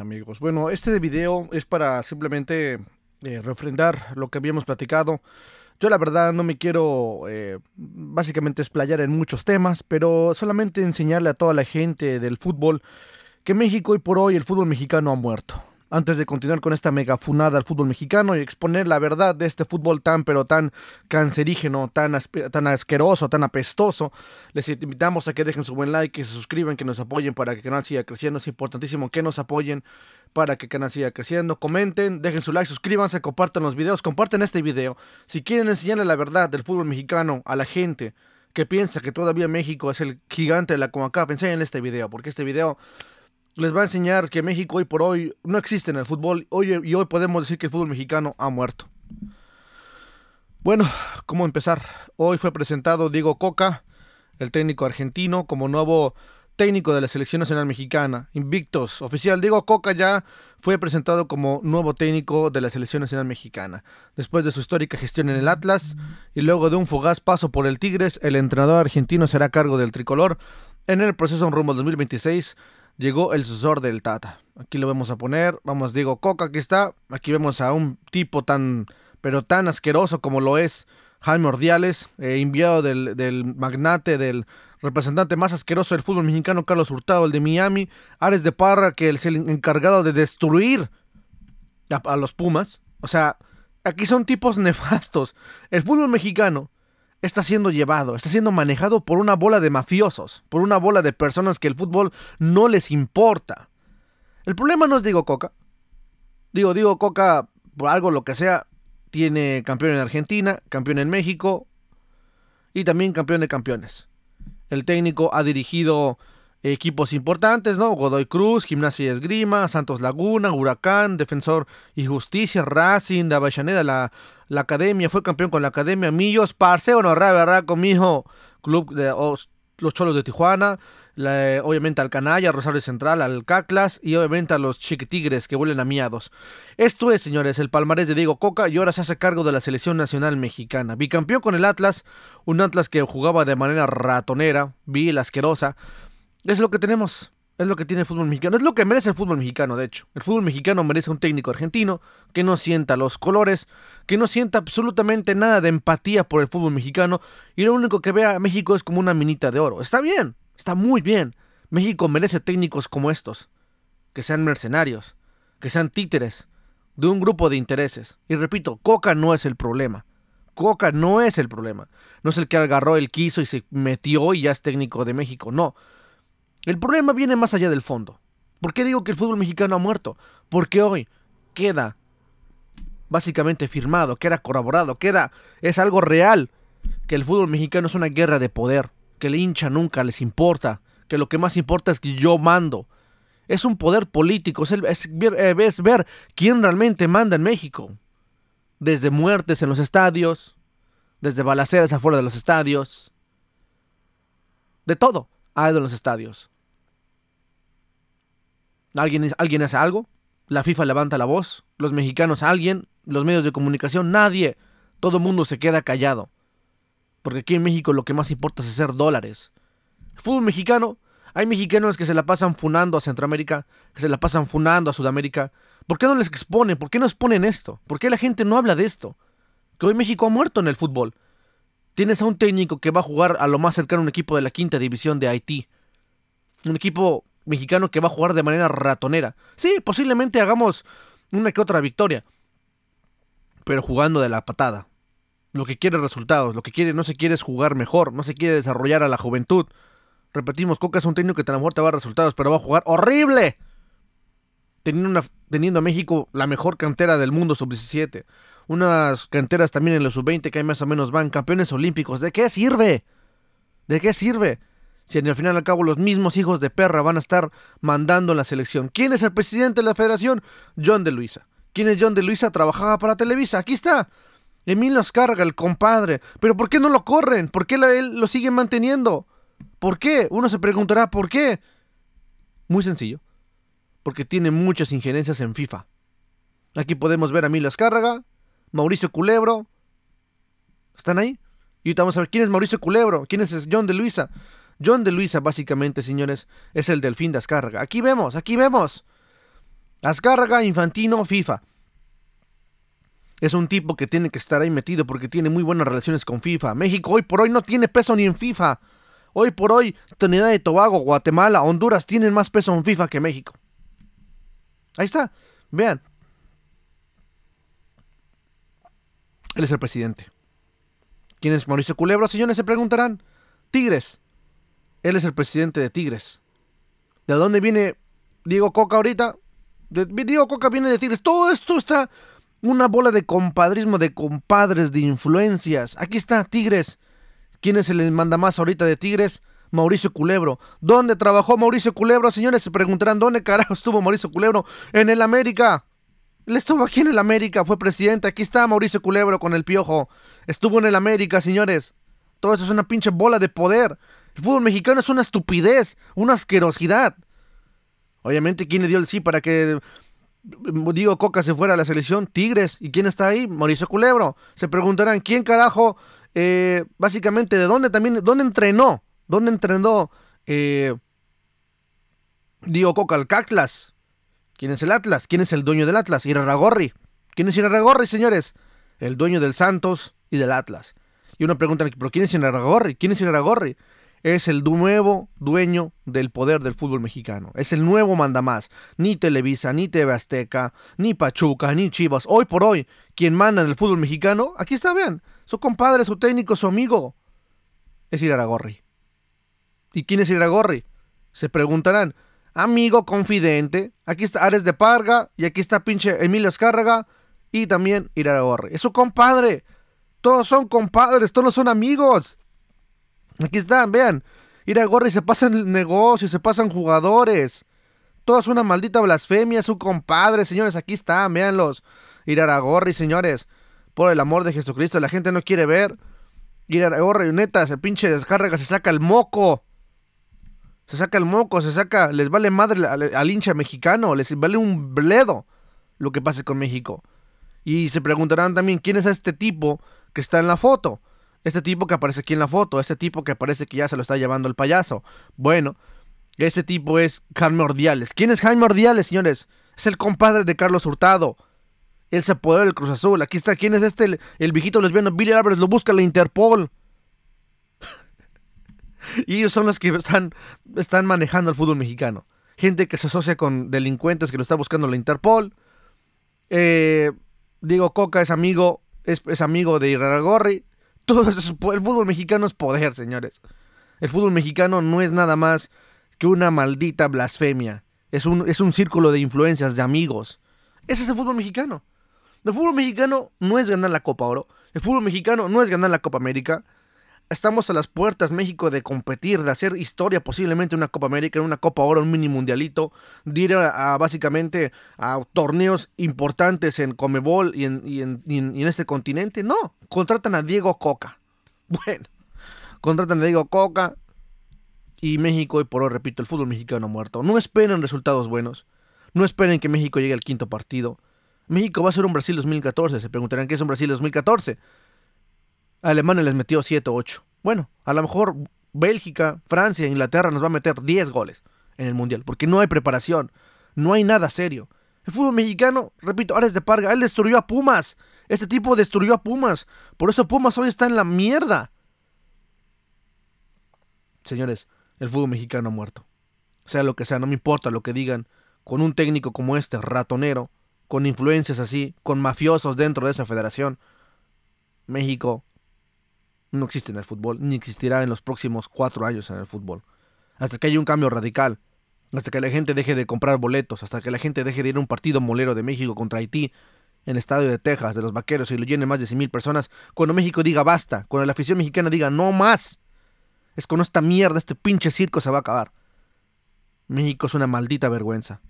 amigos. Bueno, este video es para simplemente eh, refrendar lo que habíamos platicado. Yo la verdad no me quiero eh, básicamente explayar en muchos temas, pero solamente enseñarle a toda la gente del fútbol que México y por hoy el fútbol mexicano ha muerto antes de continuar con esta mega funada al fútbol mexicano y exponer la verdad de este fútbol tan pero tan cancerígeno, tan, tan asqueroso, tan apestoso, les invitamos a que dejen su buen like, que se suscriban, que nos apoyen para que el canal siga creciendo. Es importantísimo que nos apoyen para que el canal siga creciendo. Comenten, dejen su like, suscríbanse, compartan los videos, comparten este video. Si quieren enseñarle la verdad del fútbol mexicano a la gente que piensa que todavía México es el gigante de la CONCACAF, en este video, porque este video les va a enseñar que México hoy por hoy no existe en el fútbol hoy, y hoy podemos decir que el fútbol mexicano ha muerto. Bueno, ¿cómo empezar? Hoy fue presentado Diego Coca, el técnico argentino, como nuevo técnico de la Selección Nacional Mexicana, Invictos, oficial. Diego Coca ya fue presentado como nuevo técnico de la Selección Nacional Mexicana. Después de su histórica gestión en el Atlas y luego de un fugaz paso por el Tigres, el entrenador argentino será cargo del tricolor en el proceso en rumbo al 2026 llegó el sucesor del Tata. Aquí lo vamos a poner, vamos, Diego Coca, aquí está. Aquí vemos a un tipo tan, pero tan asqueroso como lo es Jaime Ordiales, eh, enviado del, magnate, del representante más asqueroso del fútbol mexicano, Carlos Hurtado, el de Miami, Ares de Parra, que es el encargado de destruir a los Pumas. O sea, aquí son tipos nefastos. El fútbol mexicano está siendo llevado, está siendo manejado por una bola de mafiosos, por una bola de personas que el fútbol no les importa. El problema no es Diego Coca. Digo, digo Coca, por algo lo que sea, tiene campeón en Argentina, campeón en México y también campeón de campeones. El técnico ha dirigido equipos importantes, ¿no? Godoy Cruz, Gimnasia y Esgrima, Santos Laguna, Huracán, Defensor y Justicia, Racing de Avellaneda, la la academia fue campeón con la academia. Millos, Parceo, no, verdad, hijo. Club de los Cholos de Tijuana. obviamente al Canalla, Rosario Central, al Caclas y obviamente a los Chiquitigres que huelen a miados. Esto es, señores, el palmarés de Diego Coca y ahora se hace cargo de la selección nacional mexicana. Bicampeón con el Atlas, un Atlas que jugaba de manera ratonera, vil, asquerosa. Es lo que tenemos. Es lo que tiene el fútbol mexicano. Es lo que merece el fútbol mexicano, de hecho. El fútbol mexicano merece un técnico argentino que no sienta los colores, que no sienta absolutamente nada de empatía por el fútbol mexicano y lo único que vea a México es como una minita de oro. Está bien, está muy bien. México merece técnicos como estos, que sean mercenarios, que sean títeres de un grupo de intereses. Y repito, Coca no es el problema. Coca no es el problema. No es el que agarró el quiso y se metió y ya es técnico de México. No. El problema viene más allá del fondo. ¿Por qué digo que el fútbol mexicano ha muerto? Porque hoy queda básicamente firmado, queda corroborado, queda, es algo real, que el fútbol mexicano es una guerra de poder, que el hincha nunca les importa, que lo que más importa es que yo mando. Es un poder político, es, eh, ver, quién realmente manda en México. Desde muertes en los estadios, desde balaceras afuera de los estadios, de todo ha ido en los estadios. Alguien, hace algo, la FIFA levanta la voz, los mexicanos alguien, los medios de comunicación nadie, todo el mundo se queda callado. Porque aquí en México lo que más importa es hacer dólares. Fútbol mexicano, hay mexicanos que se la pasan funando a Centroamérica, que se la pasan funando a Sudamérica. ¿Por qué no les exponen? ¿Por qué no exponen esto? ¿Por qué la gente no habla de esto? Que hoy México ha muerto en el fútbol. Tienes a un técnico que va a jugar a lo más cercano a un equipo de la quinta división de Haití. Un equipo mexicano que va a jugar de manera ratonera. Sí, posiblemente hagamos una que otra victoria, pero jugando de la patada. Lo que quiere resultados, lo que quiere no se quiere es jugar mejor, no se quiere desarrollar a la juventud. Repetimos, Coca es un técnico que tan te va a resultados, pero va a jugar horrible. Teniendo, teniendo a México la mejor cantera del mundo sub-17. Unas canteras también en los sub-20 que hay más o menos van. Campeones olímpicos. ¿De qué sirve? ¿De qué sirve? si al final al cabo los mismos hijos de perra van a estar mandando la selección. ¿Quién es el presidente de la federación? John de Luisa. ¿Quién es John de Luisa? Trabajaba para Televisa. Aquí está. Emilio carga el compadre. Pero ¿por qué no lo corren? ¿Por qué lo siguen manteniendo? ¿Por qué? Uno se preguntará, ¿por qué? Muy sencillo. Porque tiene muchas injerencias en FIFA. Aquí podemos ver a Emilio Azcárraga, Mauricio Culebro. ¿Están ahí? Y ahorita vamos a ver quién es Mauricio Culebro, quién es John de Luisa. John de Luisa, básicamente, señores, es el delfín de Azcárraga. Aquí vemos, aquí vemos. Azcárraga, Infantino, FIFA. Es un tipo que tiene que estar ahí metido porque tiene muy buenas relaciones con FIFA. México hoy por hoy no tiene peso ni en FIFA. Hoy por hoy, Trinidad y Tobago, Guatemala, Honduras tienen más peso en FIFA que México. Ahí está, vean. Él es el presidente. ¿Quién es Mauricio Culebro? Señores, se preguntarán. Tigres, él es el presidente de Tigres. ¿De dónde viene Diego Coca ahorita? De, Diego Coca viene de Tigres. Todo esto está una bola de compadrismo, de compadres, de influencias. Aquí está Tigres. ¿Quién es el manda más ahorita de Tigres? Mauricio Culebro. ¿Dónde trabajó Mauricio Culebro? Señores, se preguntarán, ¿dónde carajo estuvo Mauricio Culebro? En el América. Él estuvo aquí en el América, fue presidente. Aquí está Mauricio Culebro con el piojo. Estuvo en el América, señores. Todo eso es una pinche bola de poder. El fútbol mexicano es una estupidez, una asquerosidad. Obviamente, ¿quién le dio el sí para que mm, Diego Coca se fuera a la selección? Tigres. ¿Y quién está ahí? Mauricio Culebro. Se preguntarán, ¿quién carajo? Eh, básicamente, ¿de dónde también? ¿Dónde entrenó? ¿Dónde entrenó eh, Diego Coca al Cactlas? ¿Quién es el Atlas? ¿Quién es el dueño del Atlas? Irarragorri. ¿Quién es Irarragorri, señores? El dueño del Santos y del Atlas. Y uno pregunta, ¿pero quién es Irarragorri? ¿Quién es Irarragorri? es el nuevo dueño del poder del fútbol mexicano. Es el nuevo manda más. Ni Televisa, ni TV Azteca, ni Pachuca, ni Chivas. Hoy por hoy, quien manda en el fútbol mexicano, aquí está, vean, su compadre, su técnico, su amigo, es Iraragorri. ¿Y quién es Gorri? Se preguntarán. Amigo confidente. Aquí está Ares de Parga. Y aquí está pinche Emilio Escárraga. Y también Iraragorri. Es su compadre. Todos son compadres. Todos son amigos. Aquí están, vean. Ir a Gorri se pasan negocios, se pasan jugadores. Todo es una maldita blasfemia, su compadre, señores. Aquí están, véanlos. Ir a Gorri, señores. Por el amor de Jesucristo, la gente no quiere ver. Ir a Gorri, neta, se pinche descarga, se saca el moco. Se saca el moco, se saca. Les vale madre al hincha mexicano, les vale un bledo lo que pase con México. Y se preguntarán también quién es este tipo que está en la foto. Este tipo que aparece aquí en la foto, este tipo que parece que ya se lo está llevando el payaso. Bueno, ese tipo es Jaime Ordiales. ¿Quién es Jaime Ordiales, señores? Es el compadre de Carlos Hurtado. Él se apoderó del Cruz Azul. Aquí está. ¿Quién es este? El, viejito lesbiano. Billy Álvarez lo busca la Interpol. y ellos son los que están, están manejando el fútbol mexicano. Gente que se asocia con delincuentes que lo está buscando la Interpol. Eh, Diego Coca es amigo, es, amigo de el fútbol mexicano es poder, señores. El fútbol mexicano no es nada más que una maldita blasfemia. Es un, es un círculo de influencias, de amigos. Ese es el fútbol mexicano. El fútbol mexicano no es ganar la Copa Oro. El fútbol mexicano no es ganar la Copa América. Estamos a las puertas, México, de competir, de hacer historia, posiblemente una Copa América, una Copa Oro, un mini mundialito, de ir a, básicamente a torneos importantes en Comebol y en, este continente. No, contratan a Diego Coca. Bueno, contratan a Diego Coca y México, y por hoy repito, el fútbol mexicano muerto. No esperen resultados buenos, no esperen que México llegue al quinto partido. México va a ser un Brasil 2014, se preguntarán qué es un Brasil 2014. Alemania les metió 7 o 8. Bueno, a lo mejor Bélgica, Francia, e Inglaterra nos va a meter 10 goles en el Mundial, porque no hay preparación, no hay nada serio. El fútbol mexicano, repito, ahora de parga, él destruyó a Pumas. Este tipo destruyó a Pumas. Por eso Pumas hoy está en la mierda. Señores, el fútbol mexicano ha muerto. Sea lo que sea, no me importa lo que digan. Con un técnico como este, ratonero, con influencias así, con mafiosos dentro de esa federación, México no existe en el fútbol, ni existirá en los próximos cuatro años en el fútbol. Hasta que haya un cambio radical, hasta que la gente deje de comprar boletos, hasta que la gente deje de ir a un partido molero de México contra Haití, en el estadio de Texas, de los vaqueros, y lo llenen más de 100.000 personas, cuando México diga basta, cuando la afición mexicana diga no más, es con esta mierda, este pinche circo se va a acabar. México es una maldita vergüenza.